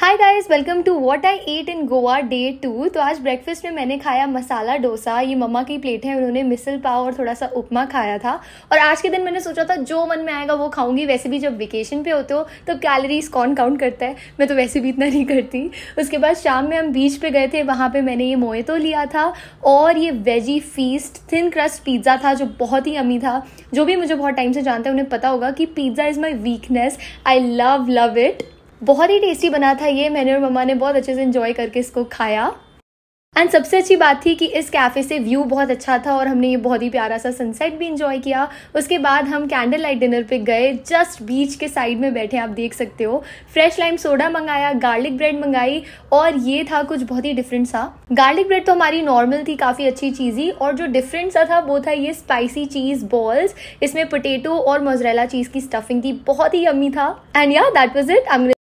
hi guys welcome to what I ate in Goa day two तो आज breakfast में मैंने खाया मसाला डोसा ये मम्मा की प्लेट है उन्होंने मिसल पाव और थोड़ा सा उपमा खाया था और आज के दिन मैंने सोचा था जो मन में आएगा वो खाऊंगी वैसे भी जब वेकेशन पे होते हो तो कैलरीज कौन काउंट करता है मैं तो वैसे भी इतना नहीं करती उसके बाद शाम में हम बीच पर गए थे वहाँ पर मैंने ये मोए तो लिया था और ये veggie feast thin crust pizza था जो बहुत ही अमी था जो भी मुझे बहुत टाइम से जानते हैं उन्हें पता होगा कि pizza is my weakness I love love it बहुत ही टेस्टी बना था ये मैंने और मम्मा ने बहुत अच्छे से इन्जॉय करके इसको खाया एंड सबसे अच्छी बात थी कि इस कैफ़े से व्यू बहुत अच्छा था और हमने ये बहुत ही प्यारा सा सनसेट भी इंजॉय किया उसके बाद हम कैंडल लाइट डिनर पे गए जस्ट बीच के साइड में बैठे आप देख सकते हो फ्रेश लाइम सोडा मंगाया गार्लिक ब्रेड मंगाई और ये था कुछ बहुत ही डिफरेंट सा गार्लिक ब्रेड तो हमारी नॉर्मल थी काफ़ी अच्छी चीज ही और जो डिफरेंट सा था वो था ये स्पाइसी चीज़ बॉल्स इसमें पोटेटो और मोजरेला चीज़ की स्टफिंग थी बहुत ही अम्मी था एंड या दैट वॉज इट